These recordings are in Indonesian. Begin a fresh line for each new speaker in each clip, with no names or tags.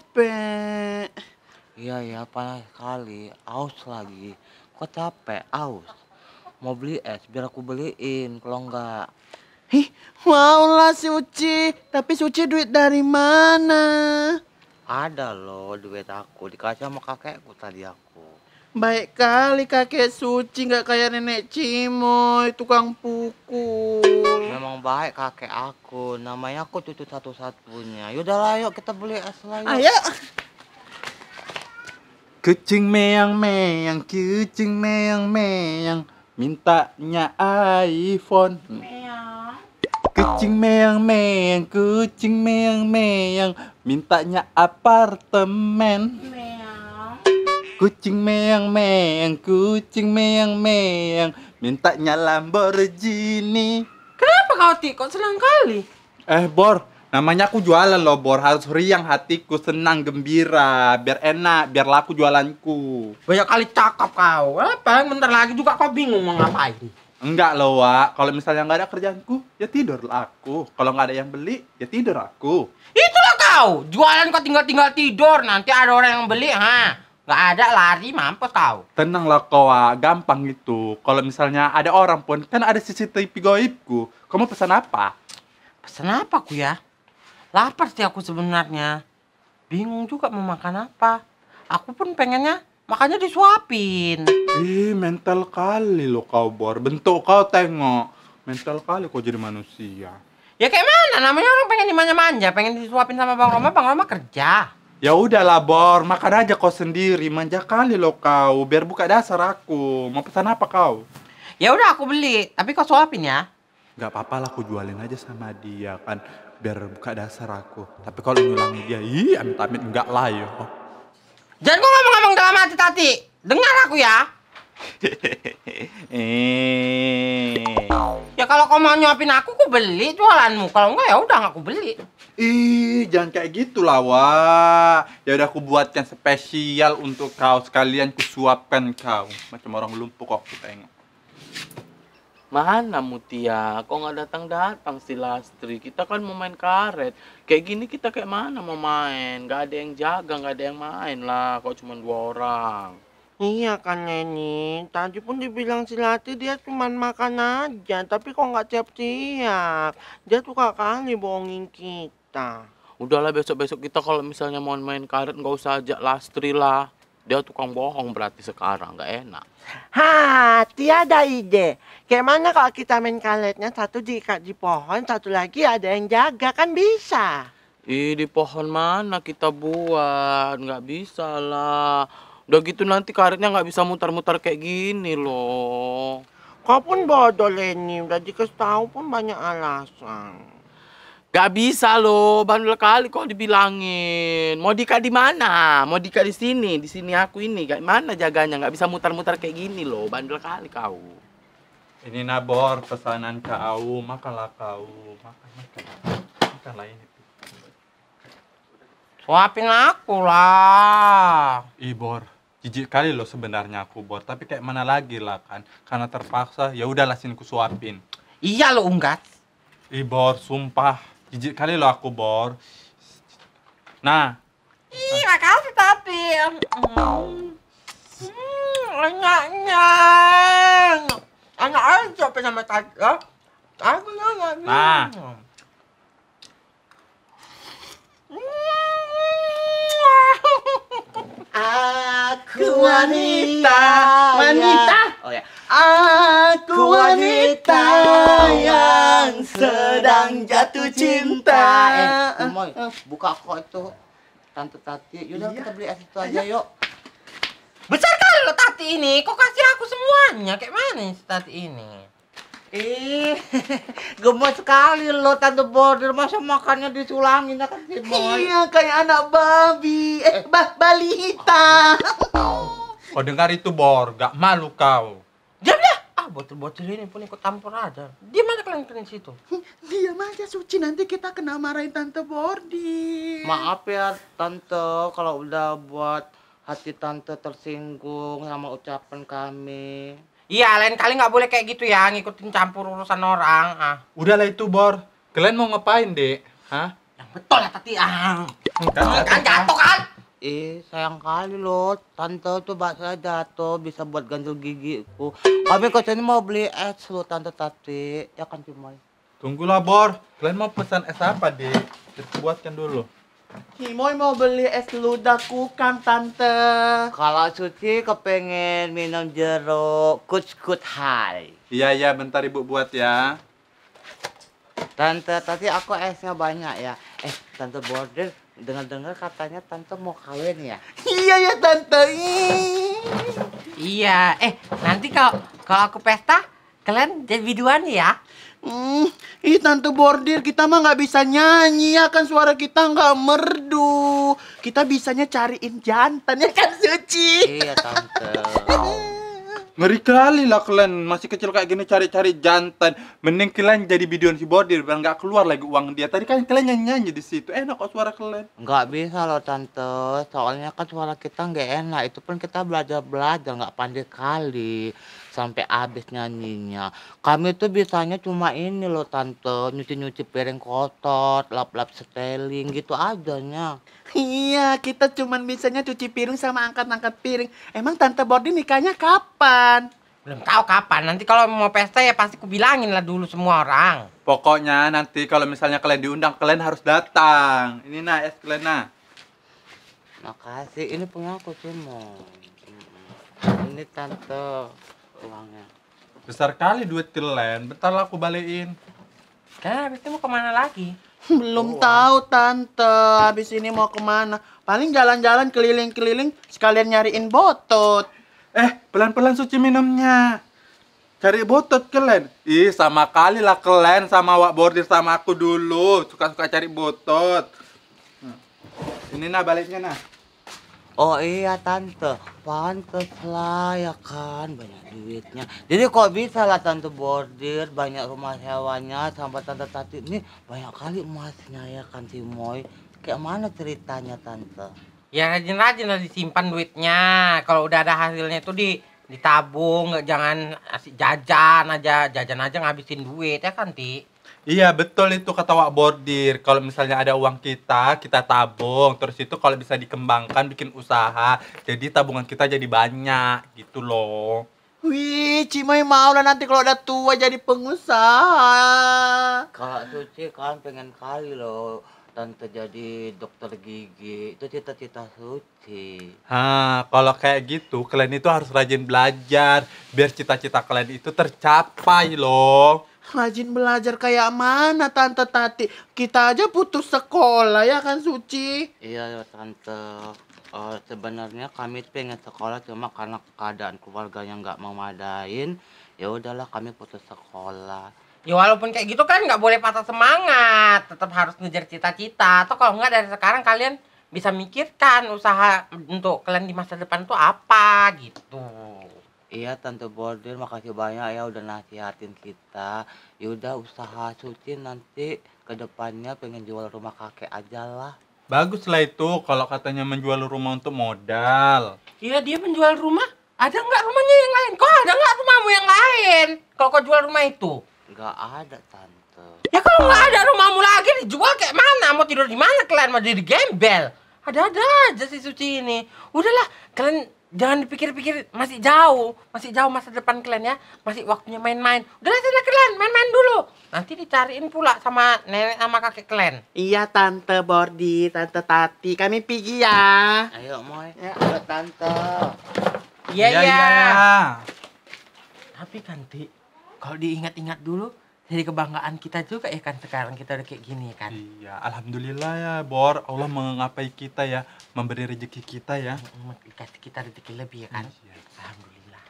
capek.
Iya ya, panas sekali. Aus lagi. Kok capek? Aus. Mau beli es, biar aku beliin. Kalau enggak.
Ih, wow lah si Uci. Tapi si Uci duit dari mana?
Ada loh duit aku. Dikasih sama kakekku tadi aku.
Baik kali kakek suci nggak kayak nenek Cimoy, tukang pukul.
Memang baik kakek aku. Namanya aku cucu satu-satunya. yaudah lah yuk kita beli es lah Ayo.
Kucing meyang meyang, kucing meyang meyang, mintanya iPhone. Meyang. Kucing meyang meyang, kucing meyang meyang, mintanya apartemen. Kucing meyang meyang, kucing meyang meyang, mintanya Lamborghini. Kenapa kau tikon senang kali? Eh, Bor, namanya aku jualan loh, Bor. Harus riang hatiku, senang, gembira, biar enak, biar laku jualanku. Banyak kali
cakap kau. apa paling bentar lagi juga kau bingung mau ngapain.
Enggak loh, Wak. Kalau misalnya nggak ada kerjaanku, ya tidur aku. Kalau nggak ada yang beli, ya tidur aku. Itulah kau.
Jualan kau tinggal-tinggal tidur. Nanti ada orang yang beli, ha? Gak ada lari mampus kau.
Tenang lah kau, gampang itu Kalau misalnya ada orang pun, kan ada CCTV goibku. Kamu pesan apa?
Pesan apa ku ya? Lapar sih aku sebenarnya. Bingung juga mau makan apa. Aku pun pengennya makanya disuapin.
Ih, mental kali lo kau, Bor. Bentuk kau tengok. Mental kali kau jadi manusia.
Ya kayak mana? Namanya orang pengen dimanja-manja, pengen disuapin sama Bang Roma, Bang
Roma kerja. Ya udah labor, makan aja kau sendiri. Manja kali lo kau. Biar buka dasar aku. Mau pesan apa kau? Ya
udah aku beli, tapi kau suapin ya.
Gak apa-apa lah, aku jualin aja sama dia kan. Biar buka dasar aku. Tapi kalau ngulang dia, ih amit-amit enggak lah ya. Jangan kau ngomong-ngomong dalam hati tati Dengar
aku ya eh. Ya kalau kau mau nyuapin aku, aku beli jualanmu. Kalau enggak ya udah enggak aku beli.
Ih, jangan kayak gitu lah, Wak. Ya udah aku buatkan spesial untuk kau sekalian kusuapkan kau. Macam orang lumpuh kok aku tengok. Mana Mutia?
Kok nggak datang-datang si Lastri? Kita kan mau main karet. Kayak gini kita kayak mana mau main? Gak ada yang jaga, gak ada yang main lah. Kok cuma dua orang. Iya
kan Neni, tadi pun dibilang si Lati dia cuma makan aja, tapi kok nggak tiap-tiap. Dia suka kali bohongin kita.
Udahlah besok-besok kita kalau misalnya mau main karet nggak usah ajak Lastri lah. Dia tukang bohong berarti sekarang, nggak enak.
Ha, tiada ide. mana kalau kita main karetnya satu diikat di pohon, satu lagi ada yang jaga, kan bisa.
Ih, di pohon mana kita buat? Nggak bisa lah Udah gitu nanti karetnya nggak bisa mutar-mutar kayak gini loh. Kau pun bodoh Leni, udah dikasih tahu pun banyak alasan. Gak bisa loh, bandel kali kok dibilangin. Mau Dika di mana? Mau Dika di sini, di sini aku ini. Gak mana jaganya? Gak bisa mutar-mutar kayak gini loh, bandel kali kau.
Ini nabor pesanan kau, makanlah kau, makan makan, makanlah ini. Suapin aku lah. Ibor jijik kali loh sebenarnya aku bor tapi kayak mana lagi lah kan karena terpaksa ya udahlah sini ku suapin iya lo unggas ih bor sumpah jijik kali lo aku bor nah
ih makasih tapi hmm, hmm enaknya enak aja sampai sama tadi ya. aku ya, nanya
nah
wanita,
wanita. Oh ya. Aku wanita yang sedang jatuh
cinta.
Eh, ah, Umoy, ah, ah. buka kok itu tante Tati. Yaudah iya. kita beli es itu aja yuk.
Besar kali lo Tati ini. Kok kasih aku semuanya? Kayak
mana si Tati ini? Ih, gemes sekali lo tante border masa makannya disulangin ya kan Iya, kayak anak babi. Eh, eh. bah, balita. Oh.
Kau oh, dengar itu Bor, gak malu kau.
Diamlah. Ah, bocil-bocil ini pun ikut campur aja.
Diam aja kalian kalian situ. Diam aja Suci, nanti kita kena marahin Tante Bordi.
Maaf ya Tante, kalau udah buat hati Tante tersinggung sama
ucapan kami.
Iya, lain kali nggak boleh kayak gitu ya, ngikutin campur urusan orang. Ah.
Udahlah itu Bor, kalian mau ngapain dek? Hah? Yang betul lah Tati. ah. Kan jatuh kan?
eh sayang kali loh. Tante tuh bakso jatuh bisa buat ganjel gigiku. Kami ini mau beli es loh Tante Tati. Ya kan Cimoy?
lah, Bor. Kalian mau pesan es apa, deh Kita buatkan dulu.
Cimoy mau beli es ludah kukang, Tante. Kalau Suci kepengen
minum jeruk, kut kut hai.
Iya, iya. Bentar Ibu buat ya.
Tante, tati aku esnya banyak ya. Eh, Tante Border, Dengar-dengar katanya tante mau kawin ya?
Iya ya tante. iya. Eh, nanti kalau kalau aku pesta, kalian jadi biduan ya? Hmm, ih tante bordir kita mah nggak bisa nyanyi ya kan suara kita nggak merdu. Kita bisanya cariin jantan ya kan Suci.
Iya tante. Ngeri kali lah kalian masih kecil kayak gini cari-cari jantan. Mending kalian jadi biduan si bodir biar nggak keluar lagi uang dia. Tadi kan kalian nyanyi-nyanyi di situ. Enak kok suara kalian. Nggak
bisa loh tante. Soalnya kan suara kita nggak enak. Itu pun kita belajar-belajar nggak pandai kali sampai habis nyanyinya. Kami tuh biasanya cuma ini loh tante, nyuci-nyuci piring kotor, lap-lap seteling gitu adanya.
Iya, kita cuma biasanya cuci piring sama angkat-angkat piring. Emang tante Bordi nikahnya kapan?
Belum
tahu kapan. Nanti kalau mau pesta ya pasti kubilangin lah dulu semua orang.
Pokoknya nanti kalau misalnya kalian diundang, kalian harus datang. Ini nah es kalian nah.
Makasih. Ini punya aku cuma. Ini
tante uangnya besar kali duit kelen bentar aku balikin Nah, habis itu mau kemana lagi?
Belum oh. tahu tante, habis ini mau kemana? Paling jalan-jalan keliling-keliling sekalian nyariin botot. Eh,
pelan-pelan suci minumnya. Cari botot kelen. Ih, sama kali lah kelen sama wak bordir sama aku dulu. Suka-suka cari botot. Nah, ini nah baliknya nah.
Oh iya tante, lah ya kan banyak duitnya. Jadi kok bisa lah tante bordir banyak rumah hewannya, sampai tante tati ini banyak kali emasnya ya kan si Moy. Kayak mana ceritanya tante?
Ya rajin-rajin lah disimpan duitnya. Kalau udah ada hasilnya itu di ditabung, jangan jajan aja, jajan aja ngabisin duit ya kan ti.
Iya betul itu kata Wak Bordir. Kalau misalnya ada uang kita, kita tabung. Terus itu kalau bisa dikembangkan bikin usaha, jadi tabungan kita jadi banyak gitu loh.
Wih, Cimoy mau lah nanti kalau udah tua jadi pengusaha.
Kak Suci kan pengen kali loh tante jadi dokter gigi itu cita-cita suci.
Ha, kalau kayak gitu kalian itu harus rajin belajar biar cita-cita kalian itu tercapai loh.
Rajin belajar kayak mana Tante Tati? Kita aja putus sekolah ya kan Suci?
Iya ya, Tante. Uh, sebenarnya kami pengen sekolah cuma karena keadaan keluarga yang nggak memadain ya udahlah kami putus sekolah
ya walaupun kayak gitu kan nggak boleh patah semangat tetap harus ngejar cita-cita atau kalau nggak dari sekarang kalian bisa mikirkan usaha untuk kalian di masa depan tuh apa
gitu Iya Tante Bordir makasih banyak ya udah nasihatin kita. Yaudah usaha Suci nanti kedepannya pengen jual rumah kakek aja lah.
Bagus lah itu kalau katanya menjual rumah untuk modal. Iya dia menjual rumah. Ada nggak rumahnya yang lain? Kok ada nggak rumahmu yang lain? Kalau kau jual rumah itu?
Nggak ada tante.
Ya kalau nggak ada rumahmu lagi dijual kayak mana? Mau tidur di mana kalian? Mau jadi gembel? Ada-ada aja si Suci ini. Udahlah kalian jangan dipikir-pikir masih jauh masih jauh masa depan kalian ya masih waktunya main-main udah sana kalian main-main dulu nanti dicariin pula sama nenek sama kakek kalian
iya tante Bordi tante Tati kami pergi ya
ayo moy ya ayo tante
iya iya ya.
tapi nanti kalau diingat-ingat dulu jadi kebanggaan kita juga ya kan sekarang kita udah kayak gini ya kan. Iya,
alhamdulillah ya Bor, Allah mengapai kita ya, memberi rezeki kita ya. Dikasih kita rezeki lebih ya kan. Iya. iya. Alhamdulillah.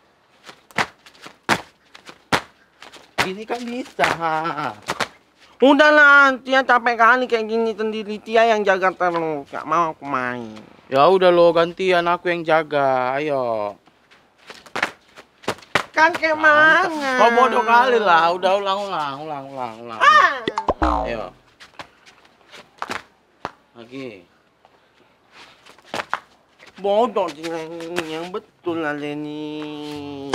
Ini kan bisa.
udah Udahlah, Tia capek kali kayak gini sendiri Tia yang jaga terus, gak
mau aku main. Ya udah lo gantian aku yang jaga, ayo kan ke mana? Kau bodoh kali lah, udah ulang ulang ulang ulang ulang. Ah. Ayo. Lagi.
Bodoh yang betul lah Leni.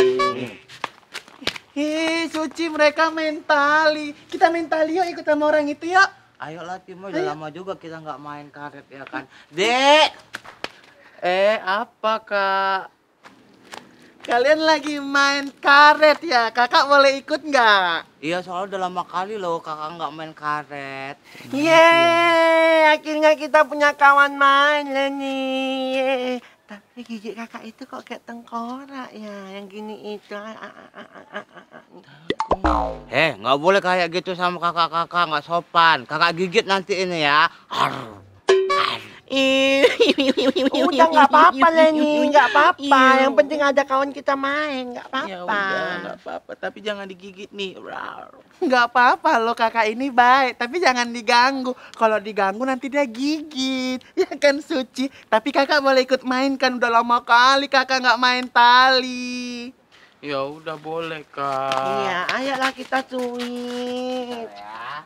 Hi, hmm. suci mereka mentali. Kita mentali yuk ikut sama orang itu yuk.
Ayo lah Timo, udah lama juga kita nggak main karet ya kan. Dek. Eh, apa kak? Kalian lagi main karet ya? Kakak boleh ikut nggak? Iya, soalnya udah lama kali loh kakak nggak main karet.
Yeay, akhirnya kita punya kawan main nih. Tapi gigi kakak itu kok kayak tengkorak ya, yang gini itu. Ah, ah, ah,
eh, nggak boleh kayak gitu sama kakak-kakak, nggak sopan. Kakak gigit nanti ini ya. Arr.
Udah nggak apa-apa Leni, nggak apa-apa. Iya. Yang penting ada kawan kita
main, nggak ya apa-apa. nggak apa-apa. Tapi jangan digigit nih.
Nggak apa-apa lo kakak ini baik, tapi jangan diganggu. Kalau diganggu nanti dia gigit. Ya kan Suci. Tapi kakak boleh ikut main kan udah lama kali kakak nggak main tali.
Ya udah boleh kak. Iya, ayolah
kita cuit.
Ya.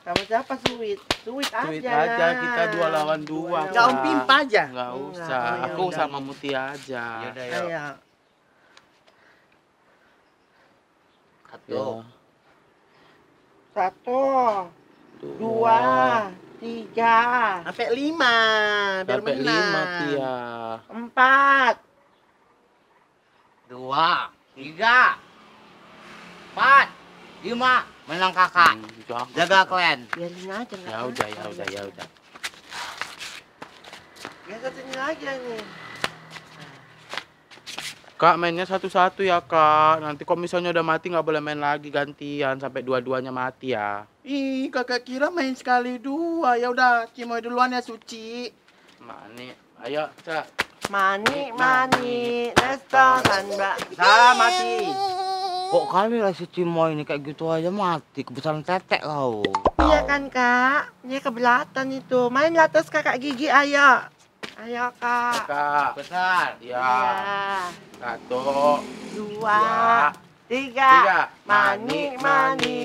Sama siapa suit? Suit aja. Suit aja
kita dua lawan dua. Enggak om pimpa aja. Enggak usah. Aku usah sama Muti aja. Yaudah, yuk. Ayo. Satu. Ya. Satu. Dua. dua
tiga. Sampai lima. Sampai lima, Tia. Empat.
Dua. Tiga. Empat. Iya mak, menang kakak. Hmm, Jaga kalian.
Biarin aja. Ya, ya udah, ya udah, ya udah. Ya satunya aja ini.
Kak mainnya satu-satu ya kak. Nanti kalau misalnya udah mati nggak boleh main lagi gantian sampai dua-duanya mati ya.
Ih kakak kira main sekali dua ya udah cimoy duluan ya Suci. Mani, ayo cak. Mani, mani,
mani. restoran mbak. mati.
Kok kali lah si Cimoy ini kayak gitu aja mati, kebesaran tetek kau.
Iya kan kak, dia kebelatan itu. Main latas kakak gigi ayo.
Ayo kak. Kak. Besar.
Ya. Satu. Dua. dua tiga. tiga. Mani, mani.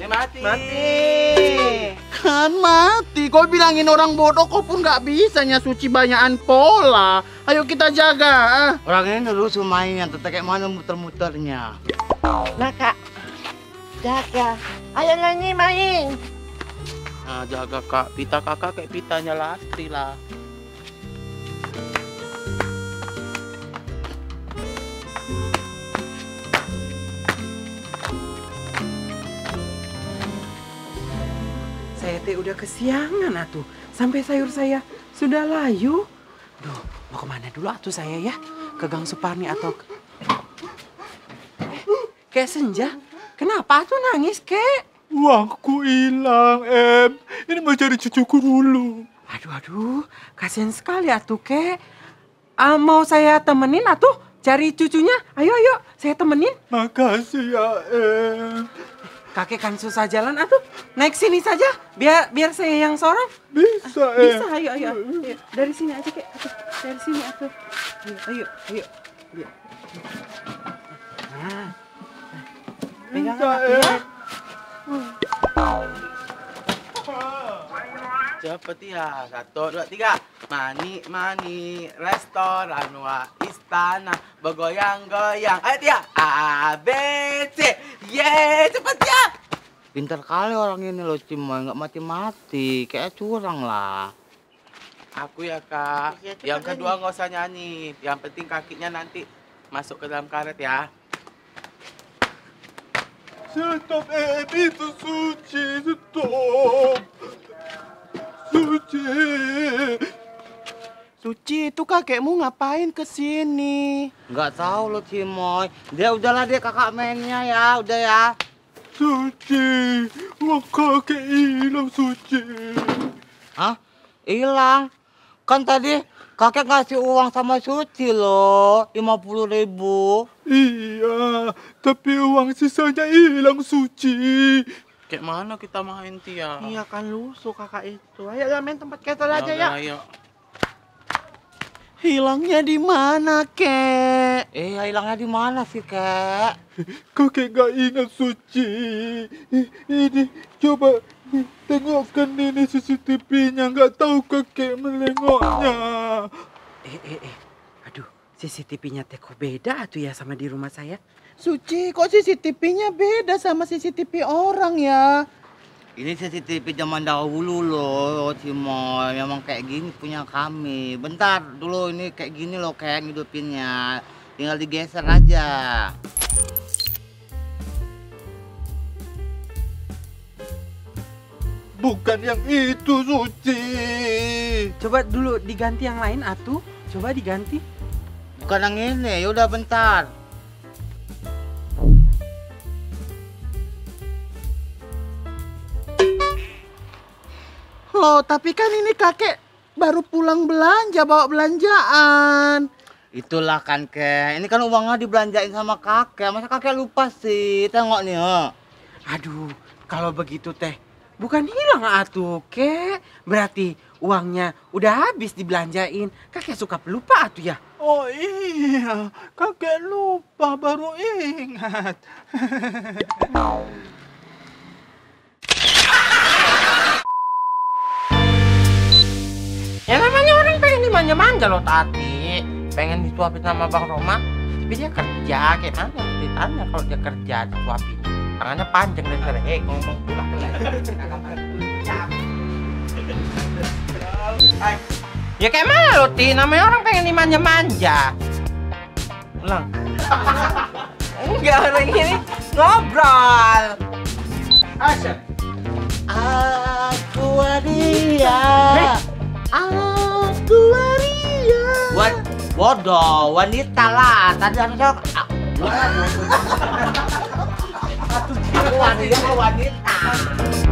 mati.
Mati kan mati. Kau bilangin orang bodoh kau pun nggak bisanya suci banyakan pola. Ayo kita jaga. Ah.
Orang ini dulu mainnya, tetek kayak mana muter-muternya.
Nah kak, jaga.
Ayo nyanyi main.
Nah jaga kak, pita kakak kayak pitanya lastri lah.
teh udah kesiangan atuh. Sampai sayur saya sudah layu. Duh, mau kemana dulu atuh saya ya? Ke Gang Suparni atau... ke... Eh, kayak senja, kenapa tuh nangis, kek? Uangku hilang, Em. Ini mau cari cucuku dulu. Aduh, aduh. Kasian sekali atuh, kek. Uh, mau saya temenin atuh cari cucunya? Ayo, ayo. Saya temenin. Makasih ya, Em kakek kan susah jalan atuh naik sini saja biar biar saya yang sorong bisa ah, bisa eh. ayo, ayo ayo dari sini aja kek dari sini atuh ayo ayo ayo, nah, nah.
bisa,
ya. Cepet ya, satu, dua, tiga. Mani, mani, restoran, wa, istana, bergoyang-goyang. Ayo, tiga. A, B, C. Yeay, cepet ya.
Pintar kali orang ini loh, cuma Nggak mati-mati. Kayak curang lah.
Aku ya, Kak. Iya, ya, yang kedua nggak usah nyanyi. Yang penting kakinya nanti masuk ke dalam karet ya.
Stop, eh, itu,
kakekmu ngapain ke sini? Enggak
tahu lo Cimoy. Dia udahlah dia kakak mainnya ya, udah ya. Suci, uang kakek hilang Suci. Hah? Hilang? Kan tadi kakek ngasih uang sama Suci loh, lima puluh
ribu. Iya, tapi uang sisanya hilang Suci.
Kayak mana kita main Tia? Iya kan lusuh kakak itu. Ayo ya, main tempat kita ya aja ya. Ayo.
Hilangnya di mana, Kek? Eh, hilangnya di mana sih, Kek?
Kok Kek gak ingat Suci? Ini, coba tengokkan ini CCTV-nya. Gak tahu kek melengoknya.
Eh, eh, eh. Aduh, CCTV-nya Teko beda
tuh ya sama di rumah saya.
Suci, kok CCTV-nya beda sama CCTV orang ya?
Ini CCTV zaman dahulu loh, Cimoy. Memang kayak gini punya kami. Bentar dulu ini kayak gini loh kayak ngidupinnya. Tinggal digeser aja. Bukan yang itu, Suci. Coba dulu diganti yang lain, Atu. Coba diganti. Bukan yang ini, yaudah
bentar. loh, tapi kan ini kakek baru pulang belanja, bawa belanjaan. Itulah kan, Kek. Ini kan
uangnya dibelanjain sama kakek. Masa kakek lupa sih? Tengok nih, oh. Aduh, kalau begitu teh, bukan hilang atuh, Kek. Berarti uangnya
udah habis dibelanjain. Kakek suka pelupa atuh ya. Oh iya, kakek
lupa baru ingat.
manja-manja loh Tati pengen dituapin sama Bang Roma tapi dia kerja kayak mana ceritanya kalau dia kerja dituapin tangannya panjang dan keren eh, hey, ngomong pula ya kayak mana lo Ti namanya orang pengen dimanja-manja ulang enggak orang ini ngobrol
asyik aku dia eh. ah Bodoh, wanita lah. Tadi harusnya ah, wanita wanita.